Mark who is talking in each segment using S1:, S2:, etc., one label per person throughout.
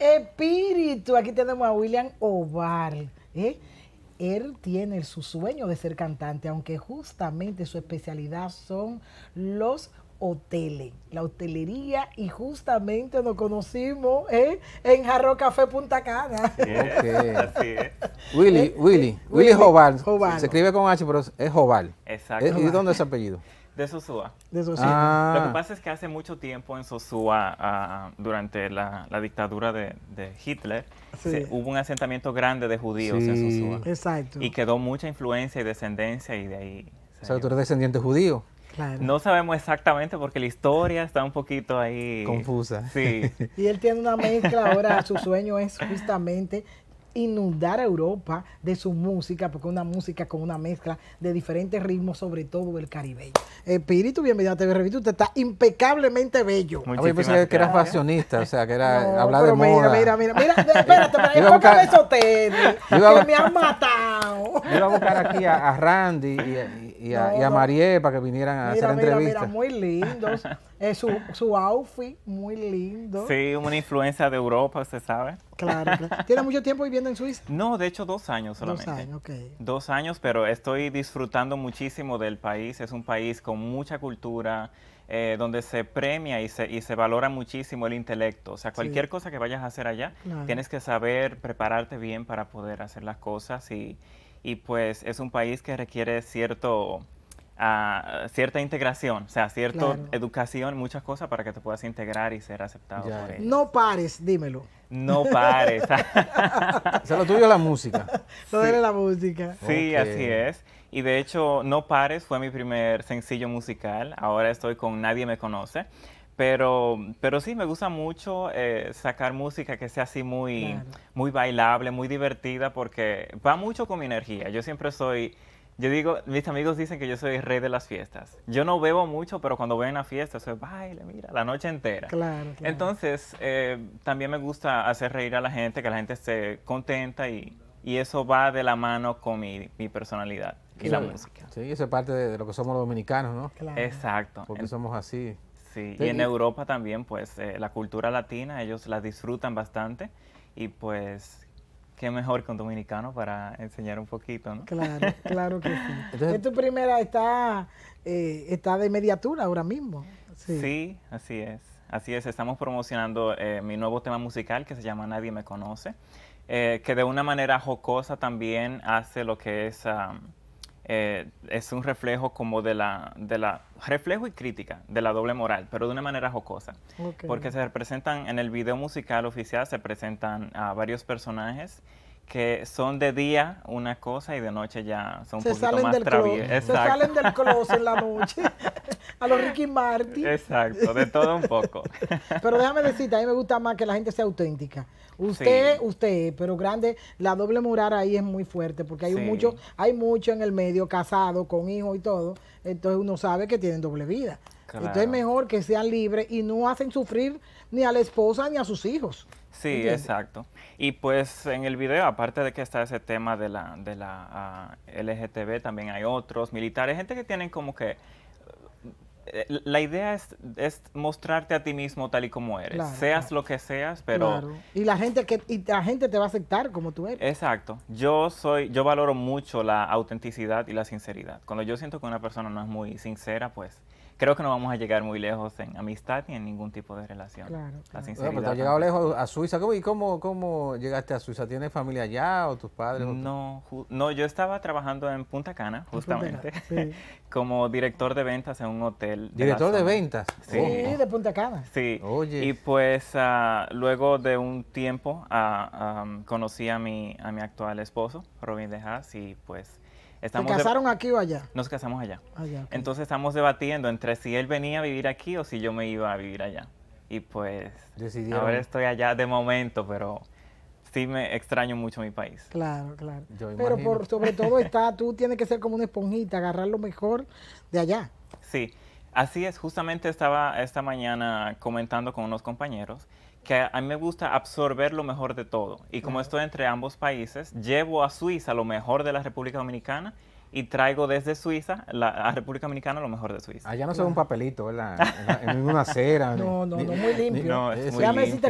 S1: espíritu. Aquí tenemos a William Oval. ¿eh? Él tiene su sueño de ser cantante, aunque justamente su especialidad son los hoteles, la hotelería, y justamente nos conocimos ¿eh? en Jarro Café Punta Cana.
S2: Willy, Willy, Willy, Se escribe con H, pero es Joval. Exacto. Eh, ¿Y dónde es apellido?
S3: De Sosúa.
S1: De ah. Lo que
S3: pasa es que hace mucho tiempo en Sosúa, ah, durante la, dictadura de, Hitler, hubo un asentamiento grande de judíos en Sosúa. Exacto. Y quedó mucha influencia y descendencia y de ahí...
S2: O tú eres descendiente judío.
S3: No sabemos exactamente porque la historia está un poquito ahí... Confusa. Sí.
S1: y él tiene una mezcla ahora, su sueño es justamente inundar a Europa de su música, porque una música con una mezcla de diferentes ritmos, sobre todo el caribeño. Espíritu, eh, bienvenido a TV Revista, usted está impecablemente bello. a mí pensé que eras
S2: fashionista, o sea, que era hablar de mira, moda. Mira,
S1: mira, mira, espérate, pero a buscar, esos
S2: tenis, que me
S1: han matado.
S2: Yo iba a buscar aquí a, Randy y, a, Marie para que vinieran
S3: a hacer mira, entrevista. Mira,
S1: muy lindos, eh, su, su outfit muy lindo. Sí,
S3: una influencia de Europa, usted sabe. Claro, ¿Tiene mucho tiempo viviendo en Suiza? No, de hecho dos años solamente. Dos años, ok. Dos años, pero estoy disfrutando muchísimo del país. Es un país con mucha cultura, eh, donde se premia y se, y se valora muchísimo el intelecto. O sea, cualquier cosa que vayas a hacer allá, tienes que saber prepararte bien para poder hacer las cosas y pues es un país que requiere cierto cierta integración, o sea, cierta educación, muchas cosas para que te puedas integrar y ser aceptado
S1: No pares, dímelo. No pares.
S3: o sea, lo tuyo la música.
S1: Solo sí. la música. Sí, así es.
S3: Y de hecho, No pares fue mi primer sencillo musical. Ahora estoy con Nadie me conoce. Pero, pero sí, me gusta mucho eh, sacar música que sea así muy, muy bailable, muy divertida, porque va mucho con mi energía. Yo siempre estoy yo digo, mis amigos dicen que yo soy el rey de las fiestas. Yo no bebo mucho, pero cuando voy a una fiesta, soy baile, mira, la noche entera. Claro. Entonces, eh, también me gusta hacer reír a la gente, que la gente esté contenta y, eso va de la mano con mi, personalidad y la música.
S2: Sí, eso es parte de, lo que somos los dominicanos, ¿no? Claro. Exacto. Porque somos
S3: así. Sí, y en Europa también, pues, eh, la cultura latina, ellos la disfrutan bastante y pues qué mejor que un dominicano para enseñar un poquito, ¿no? Claro, claro que sí. es tu
S1: primera, está, eh, está de mediatura ahora mismo.
S3: Sí. así es. Así es, estamos promocionando eh, mi nuevo tema musical que se llama Nadie me conoce, eh, que de una manera jocosa también hace lo que es... Eh, es un reflejo como de la, de la, reflejo y crítica de la doble moral, pero de una manera jocosa. Porque se representan, en el video musical oficial se presentan a varios personajes que son de día una cosa y de noche ya son un poquito más traviesos. Se salen del closet en
S1: la noche. a los Ricky Martin. Exacto, de todo un poco. pero déjame decirte, a mí me gusta más que la gente sea auténtica. Usted, usted, pero grande, la doble moral ahí es muy fuerte porque hay muchos mucho, hay mucho en el medio casado con hijos y todo, entonces uno sabe que tienen doble vida. Entonces es mejor que sean libres y no hacen sufrir ni a la esposa ni a sus hijos.
S3: Sí, exacto. Y pues en el video, aparte de que está ese tema de la, de la ah, LGTB, también hay otros militares, gente que tienen como que eh, la idea es, es, mostrarte a ti mismo tal y como eres. seas lo que seas, pero. Claro.
S1: Y la gente que y la gente te va a aceptar como tú eres.
S3: Exacto. Yo soy, yo valoro mucho la autenticidad y la sinceridad. Cuando yo siento que una persona no es muy sincera, pues creo que no vamos a llegar muy lejos en amistad ni en ningún tipo de relación. Claro. La sinceridad. has llegado lejos
S2: a Suiza. ¿Cómo, ¿Y cómo, cómo llegaste a Suiza? ¿Tienes familia allá o tus padres? no,
S3: no, yo estaba trabajando en Punta Cana, justamente, como director de ventas en un hotel. ¿Director de ventas? Sí. de Punta Cana. Sí. Oye. Y pues ah, luego de un tiempo ah, ah, conocí a mi, a mi actual esposo, Robin De Haas, y pues Estamos casaron
S1: aquí o allá?
S3: Nos casamos allá. Ah, Entonces estamos debatiendo entre si él venía a vivir aquí o si yo me iba a vivir allá. Y pues A ahora estoy allá de momento, pero sí me extraño mucho mi país.
S1: Claro, claro.
S3: pero por, sobre todo
S1: está, tú tienes que ser como una esponjita, agarrar lo mejor de allá.
S3: Sí, así es. Justamente estaba esta mañana comentando con unos compañeros que a mí me gusta absorber lo mejor de todo. Y como estoy entre ambos países, llevo a Suiza lo mejor de la República Dominicana y traigo desde Suiza la, a República Dominicana lo mejor de Suiza.
S2: Allá no soy un papelito, ¿verdad? En, una acera. no, no, no, muy limpio. No, me muy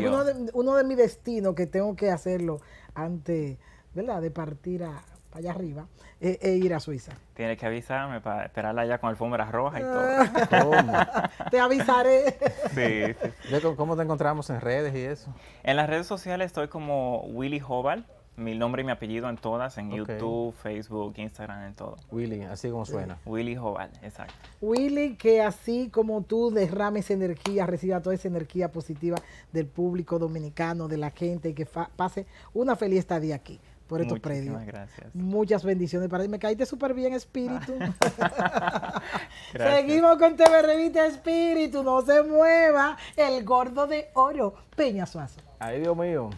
S1: uno de, uno de mis destinos que tengo que hacerlo antes, ¿verdad? De partir a, para allá arriba, e, ir a Suiza.
S3: Tienes que avisarme para esperarla allá con alfombras rojas y todo. Ah.
S1: te avisaré.
S3: sí, ¿Cómo te encontramos en redes y eso? En las redes sociales estoy como Willy Hobal. Mi nombre y mi apellido en todas, en YouTube, Facebook, Instagram, en todo. Willy, así como suena. Willy Hobal, exacto.
S1: Willy, que así como tú derrames energía, reciba toda esa energía positiva del público dominicano, de la gente, y que pase una feliz estadía aquí por estos predios. Muchas bendiciones para ti. Me caíste súper bien, espíritu. Ah. Seguimos con TV Revista Espíritu. No se mueva el gordo de oro, Peña Suazo.
S2: Ay, Dios mío.